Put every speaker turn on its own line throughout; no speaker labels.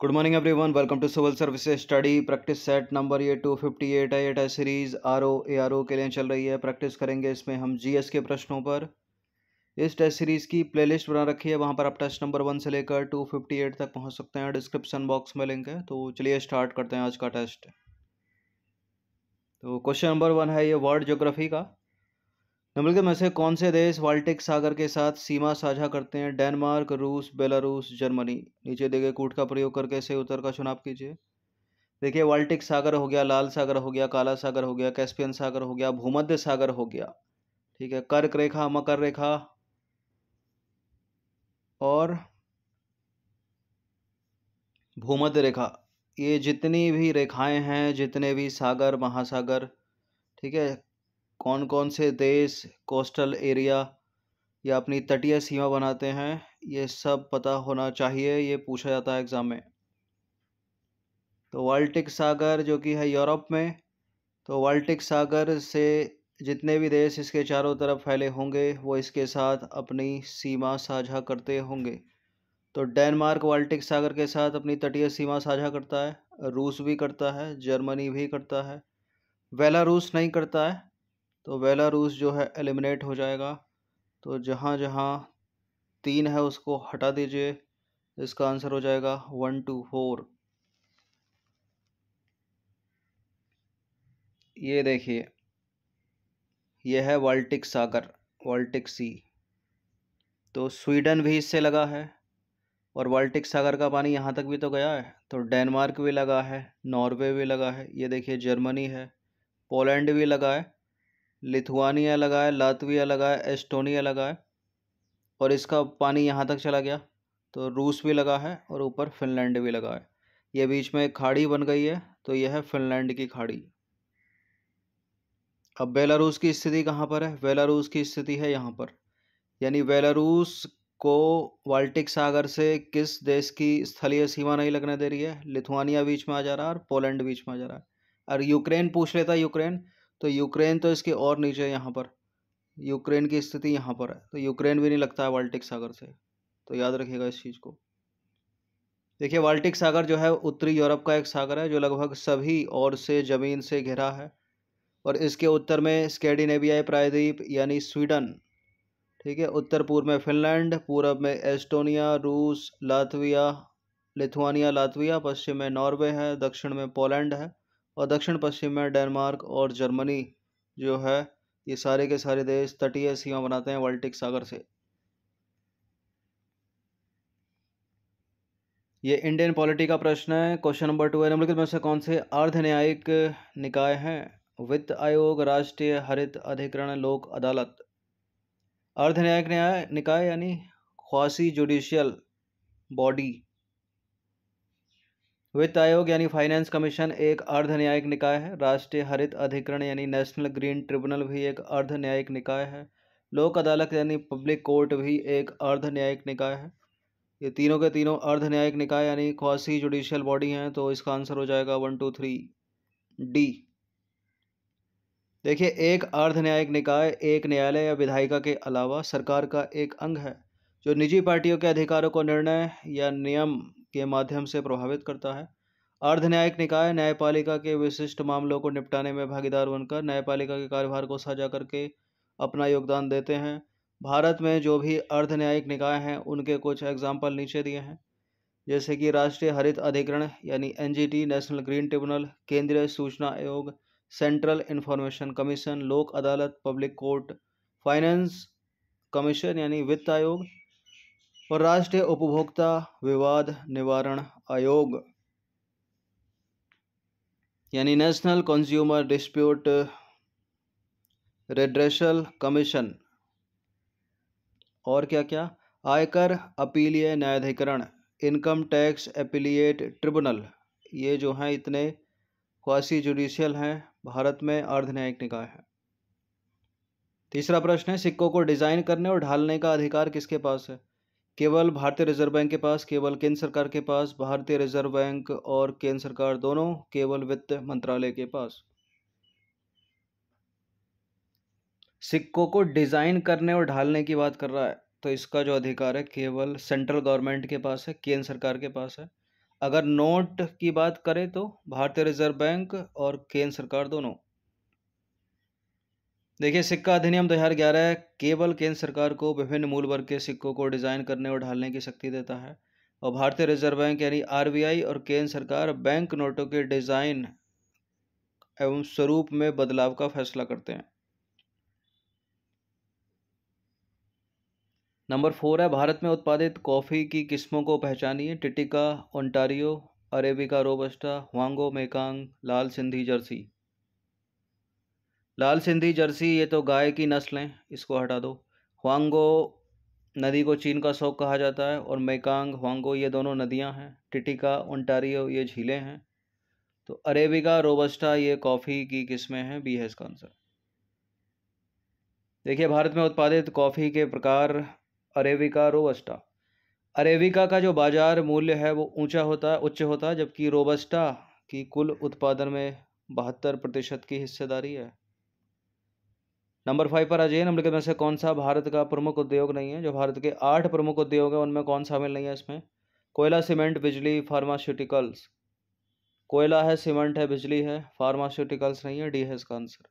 good morning everyone welcome to civil service study practice set number ये two fifty eight I eight I series R O A R O के लिए चल रही है practice करेंगे इसमें हम जी एस के प्रश्नों पर इस टेस्ट सीरीज़ की प्ले लिस्ट बना रखी है वहाँ पर आप टेस्ट नंबर वन से लेकर टू फिफ्टी एट तक पहुँच सकते हैं डिस्क्रिप्शन बॉक्स में लिंक है तो चलिए स्टार्ट करते हैं आज का टेस्ट तो क्वेश्चन नंबर वन है ये वर्ल्ड जोग्राफी का निम्नलिखित में से कौन से देश बाल्टिक सागर के साथ सीमा साझा करते हैं डेनमार्क रूस बेलारूस जर्मनी नीचे देखे कूट का प्रयोग करके से उत्तर का चुनाव कीजिए देखिए बाल्टिक सागर हो गया लाल सागर हो गया काला सागर हो गया कैस्पियन सागर हो गया भूमध्य सागर हो गया ठीक है कर्क रेखा मकर रेखा और भूमध्य रेखा ये जितनी भी रेखाएं हैं जितने भी सागर महासागर ठीक है कौन कौन से देश कोस्टल एरिया या अपनी तटीय सीमा बनाते हैं ये सब पता होना चाहिए ये पूछा जाता है एग्ज़ाम में तो वाल्टिक सागर जो कि है यूरोप में तो वाल्टिक सागर से जितने भी देश इसके चारों तरफ फैले होंगे वो इसके साथ अपनी सीमा साझा करते होंगे तो डेनमार्क वाल्टिक सागर के साथ अपनी तटीय सीमा साझा करता है रूस भी करता है जर्मनी भी करता है बेलारूस नहीं करता है तो बेलारूस जो है एलिमिनेट हो जाएगा तो जहाँ जहाँ तीन है उसको हटा दीजिए इसका आंसर हो जाएगा वन टू फोर ये देखिए यह है वाल्टिक सागर वाल्टिक सी तो स्वीडन भी इससे लगा है और वाल्टिक सागर का पानी यहाँ तक भी तो गया है तो डेनमार्क भी लगा है नॉर्वे भी लगा है ये देखिए जर्मनी है पोलैंड भी लगा है लिथुआनिया लगाए लातविया लगाए एस्टोनिया लगाए और इसका पानी यहाँ तक चला गया तो रूस भी लगा है और ऊपर फिनलैंड भी लगा है ये बीच में एक खाड़ी बन गई है तो यह है फिनलैंड की खाड़ी अब बेलारूस की स्थिति कहाँ पर है बेलारूस की स्थिति है यहाँ पर यानी बेलारूस को वाल्टिक सागर से किस देश की स्थलीय सीमा नहीं लगने दे रही है लिथुआनिया बीच में आ जा रहा है और पोलैंड बीच में आ जा रहा है और यूक्रेन पूछ लेता यूक्रेन तो यूक्रेन तो इसके और नीचे है यहाँ पर यूक्रेन की स्थिति यहाँ पर है तो यूक्रेन भी नहीं लगता है बाल्टिक सागर से तो याद रखिएगा इस चीज़ को देखिए बाल्टिक सागर जो है उत्तरी यूरोप का एक सागर है जो लगभग सभी ओर से ज़मीन से घिरा है और इसके उत्तर में स्कैंडिनेवियाई प्रायद्वीप यानी स्वीडन ठीक है उत्तर पूर्व में फिनलैंड पूर्व में एस्टोनिया रूस लातविया लिथुआनिया लातविया पश्चिम में नॉर्वे है दक्षिण में पोलैंड है और दक्षिण पश्चिम में डेनमार्क और जर्मनी जो है ये सारे के सारे देश तटीय सीमा बनाते हैं वाल्टिक सागर से ये इंडियन पॉलिटी का प्रश्न है क्वेश्चन नंबर टू है निम्नलिखित में से कौन से अर्ध न्यायिक निकाय हैं वित्त आयोग राष्ट्रीय हरित अधिकरण लोक अदालत अर्ध न्यायिक न्याय निकाय यानी ख्वासी जुडिशियल बॉडी वित्त आयोग यानी फाइनेंस कमीशन एक अर्ध न्यायिक निकाय है राष्ट्रीय हरित अधिकरण यानी नेशनल ग्रीन ट्रिब्यूनल भी एक अर्ध न्यायिक निकाय है लोक अदालत यानी पब्लिक कोर्ट भी एक अर्ध न्यायिक निकाय है ये तीनों के तीनों अर्ध न्यायिक निकाय यानी क्वासी जुडिशियल बॉडी हैं तो इसका आंसर हो जाएगा वन टू थ्री डी देखिए एक अर्ध न्यायिक निकाय एक न्यायालय या विधायिका के अलावा सरकार का एक अंग है जो निजी पार्टियों के अधिकारों को निर्णय या नियम के माध्यम से प्रभावित करता है अर्ध न्यायिक निकाय न्यायपालिका के विशिष्ट मामलों को निपटाने में भागीदार बनकर न्यायपालिका के कार्यभार को साझा करके अपना योगदान देते हैं भारत में जो भी अर्ध न्यायिक निकाय हैं उनके कुछ एग्जाम्पल नीचे दिए हैं जैसे कि राष्ट्रीय हरित अधिकरण यानी एन नेशनल ग्रीन ट्रिब्यूनल केंद्रीय सूचना आयोग सेंट्रल इन्फॉर्मेशन कमीशन लोक अदालत पब्लिक कोर्ट फाइनेंस कमीशन यानी वित्त आयोग और राष्ट्रीय उपभोक्ता विवाद निवारण आयोग यानी national consumer dispute redressal commission और क्या क्या आयकर अपीलीय न्यायाधिकरण इनकम टैक्स अपीलिएट ट्रिब्यूनल ये जो हैं इतने क्वासी जुडिशियल हैं भारत में अर्ध न्यायिक निकाय है तीसरा प्रश्न है सिक्कों को डिज़ाइन करने और ढालने का अधिकार किसके पास है केवल भारतीय रिजर्व बैंक के पास केवल केंद्र सरकार के पास भारतीय रिजर्व बैंक और केंद्र सरकार दोनों केवल वित्त मंत्रालय के पास सिक्कों को डिज़ाइन करने और ढालने की बात कर रहा है तो इसका जो अधिकार है केवल सेंट्रल गवर्नमेंट के पास है केंद्र सरकार के पास है अगर नोट की बात करें तो भारतीय रिजर्व बैंक और केंद्र सरकार दोनों देखिए सिक्का अधिनियम 2011 केवल केंद्र सरकार को विभिन्न मूल वर्ग के सिक्कों को डिज़ाइन करने और ढालने की शक्ति देता है और भारतीय रिजर्व बैंक यानी आरबीआई और केंद्र सरकार बैंक नोटों के डिज़ाइन एवं स्वरूप में बदलाव का फैसला करते हैं नंबर फोर है भारत में उत्पादित कॉफ़ी की किस्मों को पहचानिए टिटिका ओंटारियो अरेबिका रोबस्टा हुआंगो Mekong Lal Sindhi Jersey Lal Sindhi Jersey ये तो गाय की नस्ल हैं इसको हटा दो हुआंगो नदी को चीन का शौक कहा जाता है और मेकांग हुआंगो ये दोनों नदियां हैं टिटिका ओंटारियो ये झीलें हैं तो अरेबिका रोबस्टा ये कॉफ़ी की किस्में हैं बी है इसका आंसर देखिए भारत में उत्पादित कॉफ़ी के प्रकार अरेबिका रोबस्टा अरेबिका का जो बाजार मूल्य है वो ऊंचा होता है उच्च होता है जबकि रोबस्टा की कुल उत्पादन में बहत्तर प्रतिशत की हिस्सेदारी है नंबर फाइव पर अजय निम्नलिखित में से कौन सा भारत का प्रमुख उद्योग नहीं है जो भारत के आठ प्रमुख उद्योग हैं उनमें कौन शामिल नहीं है इसमें कोयला सीमेंट बिजली फार्मास्यूटिकल्स कोयला है सीमेंट है बिजली है फार्मास्यूटिकल्स नहीं है डी है इसका आंसर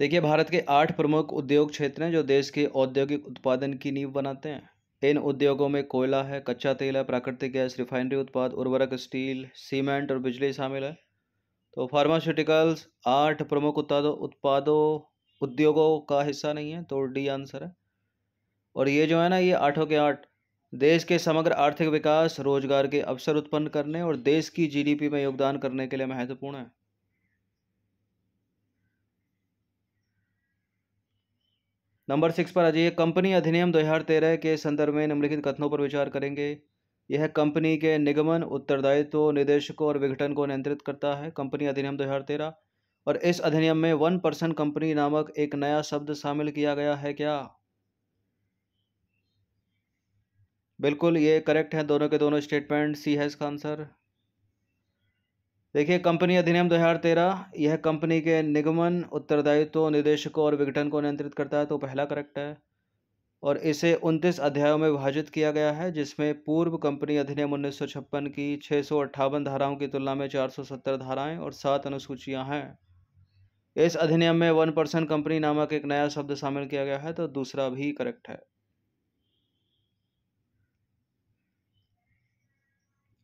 देखिए भारत के आठ प्रमुख उद्योग क्षेत्र हैं जो देश के औद्योगिक उत्पादन की नींव बनाते हैं इन उद्योगों में कोयला है कच्चा तेल है प्राकृतिक गैस रिफाइनरी उत्पाद उर्वरक स्टील सीमेंट और बिजली शामिल है तो फार्मास्यूटिकल्स आठ प्रमुख उत्पादों उत्पादों उद्योगों का हिस्सा नहीं है तो डी आंसर है और ये जो है ना ये आठों के आठ देश के समग्र आर्थिक विकास रोजगार के अवसर उत्पन्न करने और देश की जीडीपी में योगदान करने के लिए महत्वपूर्ण है नंबर सिक्स पर आ जाइए कंपनी अधिनियम 2013 के संदर्भ में निम्नलिखित कथनों पर विचार करेंगे यह कंपनी के निगमन उत्तरदायित्व निदेशकों और विघटन को नियंत्रित करता है कंपनी अधिनियम दो और इस अधिनियम में वन पर्सन कंपनी नामक एक नया शब्द शामिल किया गया है क्या बिल्कुल ये करेक्ट है दोनों के दोनों स्टेटमेंट सी है इसका आंसर देखिए कंपनी अधिनियम 2013 यह कंपनी के निगमन उत्तरदायित्व निदेशकों और विघटन को नियंत्रित करता है तो पहला करेक्ट है और इसे 29 अध्यायों में विभाजित किया गया है जिसमें पूर्व कंपनी अधिनियम उन्नीस की छः धाराओं की तुलना में 470 धाराएं और सात अनुसूचियां हैं इस अधिनियम में वन परसेंट कंपनी नामक एक नया शब्द शामिल किया गया है तो दूसरा भी करेक्ट है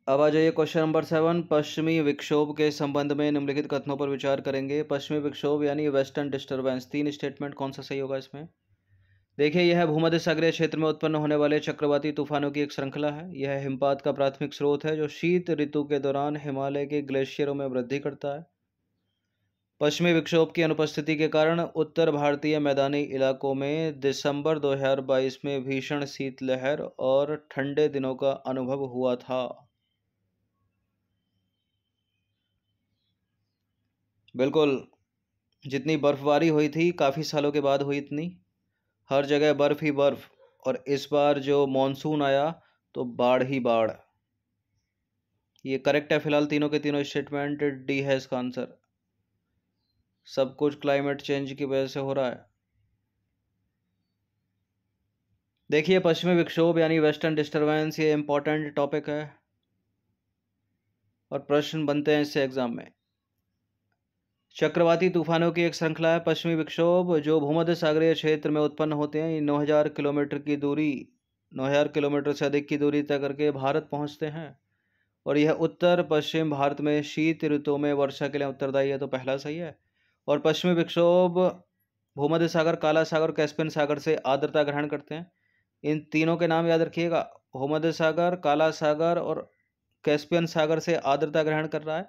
अब आ जाइए क्वेश्चन नंबर सेवन पश्चिमी विक्षोभ के संबंध में निम्नलिखित कथनों पर विचार करेंगे पश्चिमी विक्षोभ यानी वेस्टर्न डिस्टरबेंस तीन स्टेटमेंट कौन सा सही होगा इसमें देखिए यह भूमध्य सागरीय क्षेत्र में उत्पन्न होने वाले चक्रवाती तूफानों की एक श्रृंखला है यह हिमपात का प्राथमिक स्रोत है जो शीत ऋतु के दौरान हिमालय के ग्लेशियरों में वृद्धि करता है पश्चिमी विक्षोभ की अनुपस्थिति के कारण उत्तर भारतीय मैदानी इलाकों में दिसंबर 2022 में भीषण शीतलहर और ठंडे दिनों का अनुभव हुआ था बिल्कुल जितनी बर्फबारी हुई थी काफ़ी सालों के बाद हुई इतनी हर जगह बर्फ़ ही बर्फ़ और इस बार जो मानसून आया तो बाढ़ ही बाढ़ ये करेक्ट है फिलहाल तीनों के तीनों स्टेटमेंट डी है इसका आंसर सब कुछ क्लाइमेट चेंज की वजह से हो रहा है देखिए पश्चिमी विक्षोभ यानी वेस्टर्न डिस्टरबेंस ये इम्पोर्टेंट टॉपिक है और प्रश्न बनते हैं इससे एग्ज़ाम में चक्रवाती तूफानों की एक श्रृंखला है पश्चिमी विक्षोभ जो भूमध्य सागरीय क्षेत्र में उत्पन्न होते हैं नौ हज़ार किलोमीटर की दूरी नौ हज़ार किलोमीटर से अधिक की दूरी तय करके भारत पहुंचते हैं और यह उत्तर पश्चिम भारत में शीत ऋतु में वर्षा के लिए उत्तरदायी है तो पहला सही है और पश्चिमी विक्षोभ भूमध्य सागर काला सागर कैस्पियन सागर से आर्द्रता ग्रहण करते हैं इन तीनों के नाम याद रखिएगा भूमध्य सागर काला सागर और कैस्पियन सागर से आर्द्रता ग्रहण कर रहा है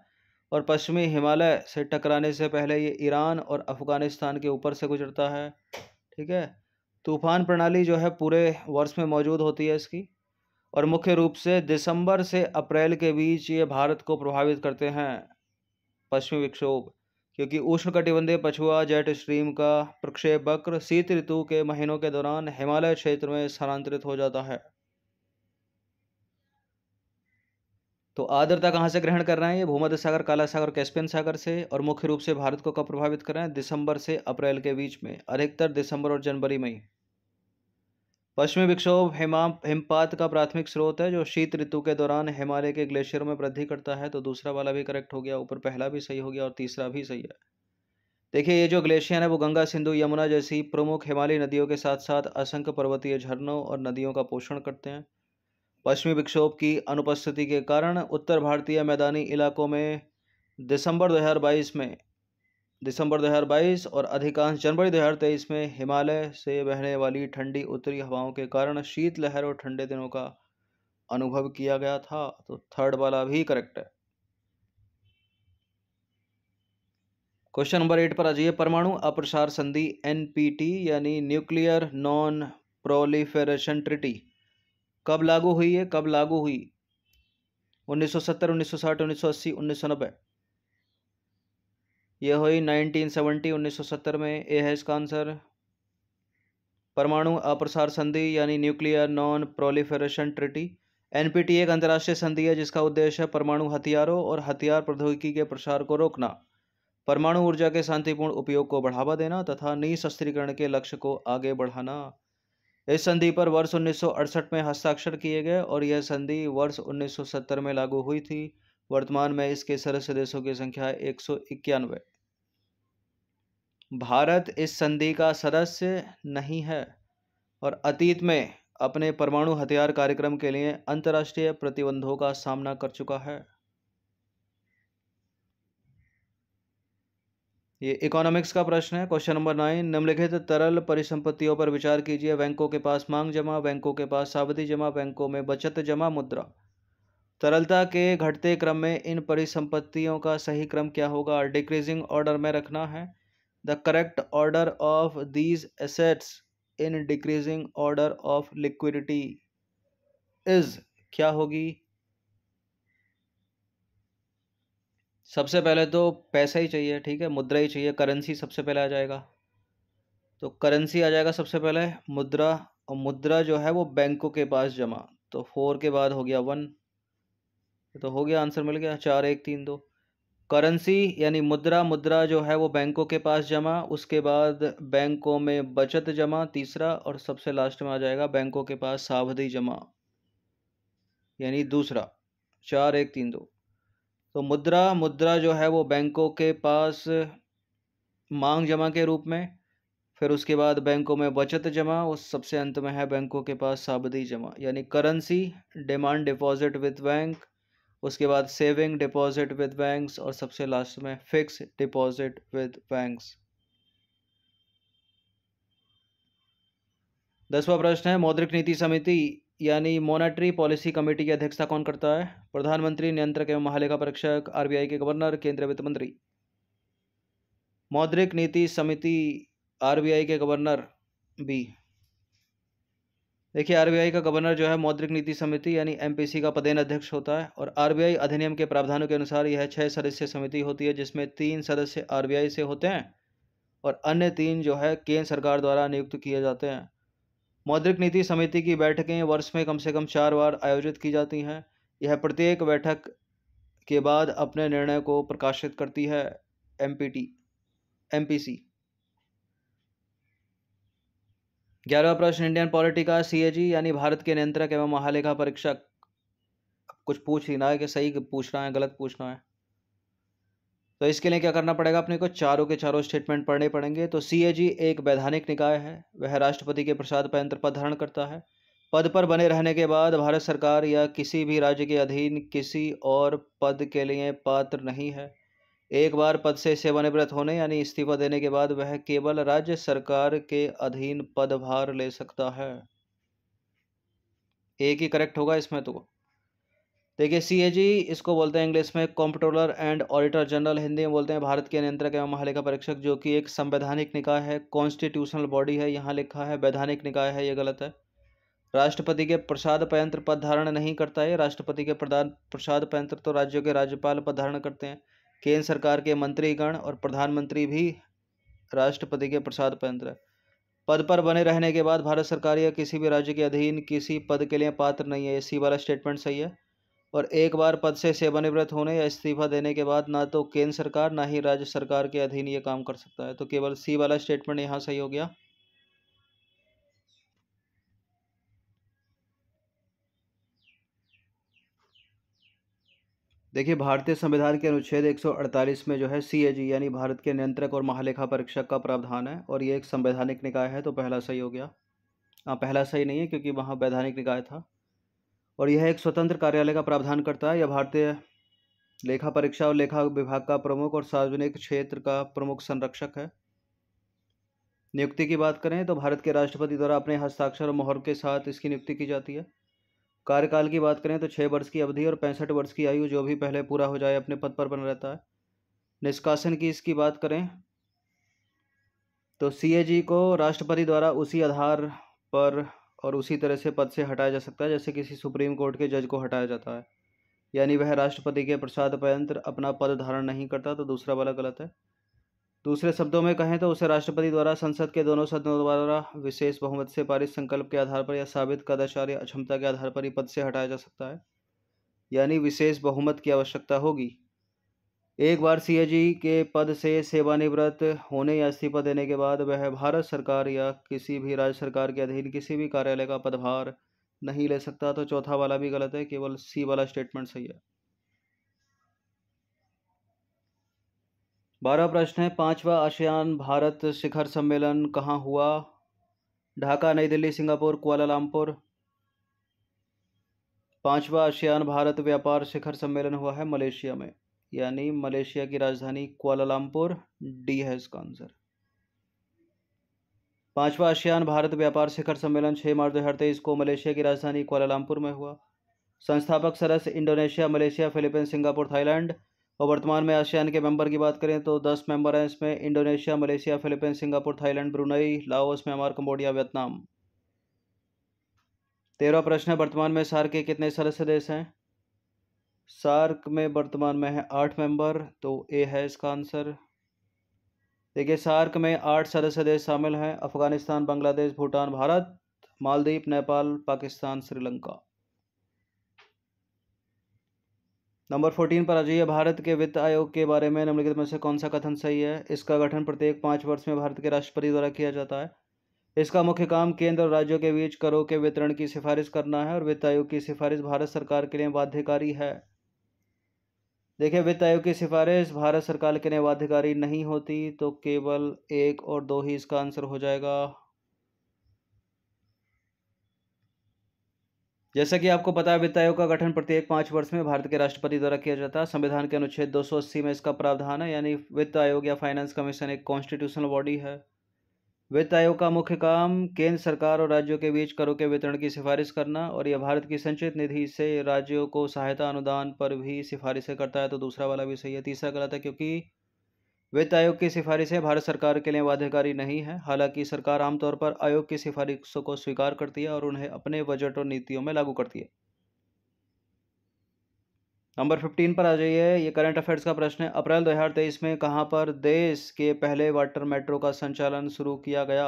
और पश्चिमी हिमालय से टकराने से पहले ये ईरान और अफ़गानिस्तान के ऊपर से गुजरता है ठीक है तूफान प्रणाली जो है पूरे वर्ष में मौजूद होती है इसकी और मुख्य रूप से दिसंबर से अप्रैल के बीच ये भारत को प्रभावित करते हैं पश्चिमी विक्षोभ क्योंकि उष्णकटिबंधीय पछुआ जेट स्ट्रीम का प्रक्षेप वक्र शीत ऋतु के महीनों के दौरान हिमालय क्षेत्र में स्थानांतरित हो जाता है तो आर्द्रता कहाँ से ग्रहण कर रहे हैं ये भूमध्य सागर काला सागर और कैस्पियन सागर से और मुख्य रूप से भारत को कब प्रभावित कर रहे हैं दिसंबर से अप्रैल के बीच में अधिकतर दिसंबर और जनवरी में ही पश्चिमी विक्षोभ हिमा हिमपात का प्राथमिक स्रोत है जो शीत ऋतु के दौरान हिमालय के ग्लेशियरों में वृद्धि करता है तो दूसरा वाला भी करेक्ट हो गया ऊपर पहला भी सही हो गया और तीसरा भी सही है देखिए ये जो ग्लेशियर है वो गंगा सिंधु यमुना जैसी प्रमुख हिमालयी नदियों के साथ साथ असंख्य पर्वतीय झरनों और नदियों का पोषण करते हैं पश्चिमी विक्षोभ की अनुपस्थिति के कारण उत्तर भारतीय मैदानी इलाकों में दिसंबर 2022 में दिसंबर 2022 और अधिकांश जनवरी 2023 में हिमालय से बहने वाली ठंडी उत्तरी हवाओं के कारण शीतलहर और ठंडे दिनों का अनुभव किया गया था तो थर्ड वाला भी करेक्ट है क्वेश्चन नंबर एट पर आ जाइए परमाणु अप्रसार संधि एनपीटी यानी न्यूक्लियर नॉन प्रोलिफेरेशन ट्रिटी कब लागू हुई है कब लागू हुई 1970 1960 1980 1990 यह हुई 1970 1970 में ए है इसका आंसर परमाणु अप्रसार संधि यानी nuclear non proliferation treaty NPT एक अंतर्राष्ट्रीय संधि है जिसका उद्देश्य है परमाणु हथियारों और हथियार प्रौद्योगिकी के प्रसार को रोकना परमाणु ऊर्जा के शांतिपूर्ण उपयोग को बढ़ावा देना तथा निशस्त्रीकरण के लक्ष्य को आगे बढ़ाना इस संधि पर वर्ष 1968 में हस्ताक्षर किए गए और यह संधि वर्ष 1970 में लागू हुई थी वर्तमान में इसके सदस्य देशों की संख्या एक भारत इस संधि का सदस्य नहीं है और अतीत में अपने परमाणु हथियार कार्यक्रम के लिए अंतर्राष्ट्रीय प्रतिबंधों का सामना कर चुका है ये इकोनॉमिक्स का प्रश्न है क्वेश्चन नंबर नाइन निम्नलिखित तरल परिसंपत्तियों पर विचार कीजिए बैंकों के पास मांग जमा बैंकों के पास सावधि जमा बैंकों में बचत जमा मुद्रा तरलता के घटते क्रम में इन परिसंपत्तियों का सही क्रम क्या होगा डिक्रीजिंग ऑर्डर में रखना है the correct order of these assets in decreasing order of liquidity is क्या होगी सबसे पहले तो पैसा ही चाहिए ठीक है मुद्रा ही चाहिए करेंसी सबसे पहले आ जाएगा तो करेंसी आ जाएगा सबसे पहले मुद्रा और मुद्रा जो है वो बैंकों के पास जमा तो फोर के बाद हो गया वन तो हो गया आंसर मिल गया चार एक तीन दो करेंसी यानी मुद्रा मुद्रा जो है वो बैंकों के पास जमा उसके बाद बैंकों में बचत जमा तीसरा और सबसे लास्ट में आ जाएगा बैंकों के पास सावधि जमा यानी दूसरा चार एक तीन दो तो मुद्रा मुद्रा जो है वो बैंकों के पास मांग जमा के रूप में फिर उसके बाद बैंकों में बचत जमा उस सबसे अंत में है बैंकों के पास सावधि जमा यानी currency demand deposit with bank उसके बाद सेविंग डिपॉजिट विद बैंक्स और सबसे लास्ट में फिक्स डिपॉजिट विद बैंक्स दसवा प्रश्न है मौद्रिक नीति समिति यानी मॉनेटरी पॉलिसी कमेटी की अध्यक्षता कौन करता है प्रधानमंत्री नियंत्रक एवं महालेखा परीक्षक आरबीआई के गवर्नर केंद्रीय वित्त मंत्री मौद्रिक नीति समिति आरबीआई के गवर्नर बी देखिए आरबीआई का गवर्नर जो है मौद्रिक नीति समिति यानी एमपीसी का पदेन अध्यक्ष होता है और आरबीआई अधिनियम के प्रावधानों के अनुसार यह छः सदस्य समिति होती है जिसमें तीन सदस्य आरबीआई से होते हैं और अन्य तीन जो है केंद्र सरकार द्वारा नियुक्त किए जाते हैं मौद्रिक नीति समिति की बैठकें वर्ष में कम से कम चार बार आयोजित की जाती हैं यह प्रत्येक बैठक के बाद अपने निर्णय को प्रकाशित करती है M P T M P C ग्यारहवा प्रश्न इंडियन पॉलिटिका सी ए जी यानी भारत के नियंत्रक एवं महालेखा परीक्षक कुछ पूछ ही ना है कि सही पूछना है गलत पूछना है तो इसके लिए क्या करना पड़ेगा अपने को चारों के चारों स्टेटमेंट पढ़ने पड़ेंगे तो सी एक वैधानिक निकाय है वह राष्ट्रपति के प्रसाद पर पद धारण करता है पद पर बने रहने के बाद भारत सरकार या किसी भी राज्य के अधीन किसी और पद के लिए पात्र नहीं है एक बार पद से सेवानिवृत्त होने यानी इस्तीफा देने के बाद वह केवल राज्य सरकार के अधीन पदभार ले सकता है एक ही करेक्ट होगा इसमें तो देखिए सीएजी इसको बोलते हैं इंग्लिश में comptroller and auditor general Hindi में बोलते हैं भारत के नियंत्रक एवं महालेखा परीक्षक जो कि एक संवैधानिक निकाय है कॉन्स्टिट्यूशनल बॉडी है यहाँ लिखा है वैधानिक निकाय है ये गलत है राष्ट्रपति के प्रसाद पयंत्र पद धारण नहीं करता है राष्ट्रपति के प्रधान प्रसाद पयंत्र तो राज्यों के राज्यपाल पद धारण करते हैं केंद्र सरकार के मंत्रीगण और प्रधानमंत्री भी राष्ट्रपति के प्रसाद पयंत्र पद पर बने रहने के बाद भारत सरकार या किसी भी राज्य के अधीन किसी पद के लिए पात्र नहीं है ये सी वाला स्टेटमेंट सही है और एक बार पद से सेवानिवृत्त होने या इस्तीफा देने के बाद ना तो केंद्र सरकार ना ही राज्य सरकार के अधीन ये काम कर सकता है तो केवल सी वाला स्टेटमेंट यहाँ सही हो गया देखिए भारतीय संविधान के अनुच्छेद 148 में जो है सी यानी भारत के नियंत्रक और महालेखा परीक्षक का प्रावधान है और ये एक संवैधानिक निकाय है तो पहला सही हो गया हाँ पहला सही नहीं है क्योंकि वहाँ वैधानिक निकाय था और यह एक स्वतंत्र कार्यालय का प्रावधान करता है यह भारतीय लेखा परीक्षा और लेखा विभाग का प्रमुख और सार्वजनिक क्षेत्र का प्रमुख संरक्षक है नियुक्ति की बात करें तो भारत के राष्ट्रपति द्वारा अपने हस्ताक्षर और मोहर के साथ इसकी नियुक्ति की जाती है कार्यकाल की बात करें तो छः वर्ष की अवधि और पैंसठ वर्ष की आयु जो भी पहले पूरा हो जाए अपने पद पर बना रहता है निष्कासन की इसकी बात करें तो सी को राष्ट्रपति द्वारा उसी आधार पर और उसी तरह से पद से हटाया जा सकता है जैसे किसी सुप्रीम कोर्ट के जज को हटाया जाता है यानी वह राष्ट्रपति के प्रसाद पयंत्र अपना पद धारण नहीं करता तो दूसरा वाला गलत है दूसरे शब्दों में कहें तो उसे राष्ट्रपति द्वारा संसद के दोनों सदनों द्वारा विशेष बहुमत से पारित संकल्प के आधार पर या साबित कदाचार या अक्षमता के आधार पर ही पद से हटाया जा सकता है यानी विशेष बहुमत की आवश्यकता होगी एक बार सीएजी के पद से सेवानिवृत्त होने या इस्तीफा देने के बाद वह भारत सरकार या किसी भी राज्य सरकार के अधीन किसी भी कार्यालय का पदभार नहीं ले सकता तो चौथा वाला भी गलत है केवल सी वाला स्टेटमेंट सही है बारह प्रश्न है पांचवा आसियान भारत शिखर सम्मेलन कहाँ हुआ ढाका नई दिल्ली सिंगापुर कुआलालमपुर पांचवा आसियान भारत व्यापार शिखर सम्मेलन हुआ है मलेशिया में यानी मलेशिया की राजधानी क्वालामपुर डी है इसका आंसर पांचवा आशियान भारत व्यापार शिखर सम्मेलन छह मार्च दो हज़ार तेईस को मलेशिया की राजधानी क्वालामपुर में हुआ संस्थापक सदस्य Indonesia Malaysia Philippines Singapore Thailand और वर्तमान में आसियान के मेंबर की बात करें तो दस मेंबर हैं इसमें Indonesia Malaysia Philippines Singapore Thailand Brunei Laos Myanmar Cambodia Vietnam तेरह प्रश्न है वर्तमान में सार के कितने सदस्य देश हैं सार्क में वर्तमान में है आठ मेंबर तो ए है इसका आंसर देखिए सार्क में आठ सदस्य देश शामिल हैं अफगानिस्तान बांग्लादेश भूटान भारत मालदीप नेपाल पाकिस्तान श्रीलंका नंबर फोर्टीन पर आ जाइए भारत के वित्त आयोग के बारे में निम्नलिखित में से कौन सा कथन सही है इसका गठन प्रत्येक पाँच वर्ष में भारत के राष्ट्रपति द्वारा किया जाता है इसका मुख्य काम केंद्र और राज्यों के बीच करों के वितरण की सिफारिश करना है और वित्त आयोग की सिफारिश भारत सरकार के लिए बाध्यकारी है देखिए वित्त आयोग की सिफारिश भारत सरकार के नवाधिकारी नहीं होती तो केवल एक और दो ही इसका आंसर हो जाएगा जैसा कि आपको पता है वित्त आयोग का गठन प्रत्येक पांच वर्ष में भारत के राष्ट्रपति द्वारा किया जाता है संविधान के अनुच्छेद 280 में इसका प्रावधान है यानी वित्त आयोग या फाइनेंस कमीशन एक कॉन्स्टिट्यूशनल बॉडी है वित्त आयोग का मुख्य काम केंद्र सरकार और राज्यों के बीच करों के वितरण की सिफारिश करना और यह भारत की संचित निधि से राज्यों को सहायता अनुदान पर भी सिफारिशें करता है तो दूसरा वाला भी सही है तीसरा गलत है क्योंकि वित्त आयोग की सिफारिशें भारत सरकार के लिए बाध्यकारी नहीं है हालांकि सरकार आमतौर पर आयोग की सिफारिशों को स्वीकार करती है और उन्हें अपने बजट और नीतियों में लागू करती है नंबर फिफ्टीन पर आ जाइए ये करंट अफेयर्स का प्रश्न है अप्रैल दो हजार तेईस में कहाँ पर देश के पहले वाटर मेट्रो का संचालन शुरू किया गया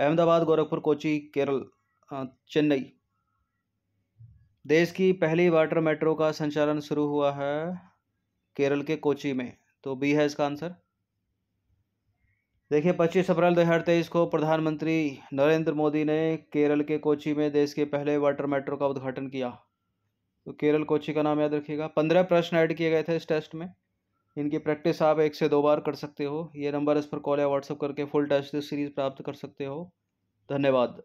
अहमदाबाद गोरखपुर कोची केरल चेन्नई देश की पहली वाटर मेट्रो का संचालन शुरू हुआ है केरल के कोची में तो बी है इसका आंसर देखिए 25 अप्रैल 2023 को प्रधानमंत्री नरेंद्र मोदी ने केरल के कोची में देश के पहले वाटर मेट्रो का उद्घाटन किया तो केरल कोची का नाम याद रखिएगा पंद्रह प्रश्न ऐड किए गए थे इस टेस्ट में इनकी प्रैक्टिस आप एक से दो बार कर सकते हो ये नंबर इस पर कॉल या व्हाट्सअप करके फुल टेस्ट सीरीज़ प्राप्त कर सकते हो धन्यवाद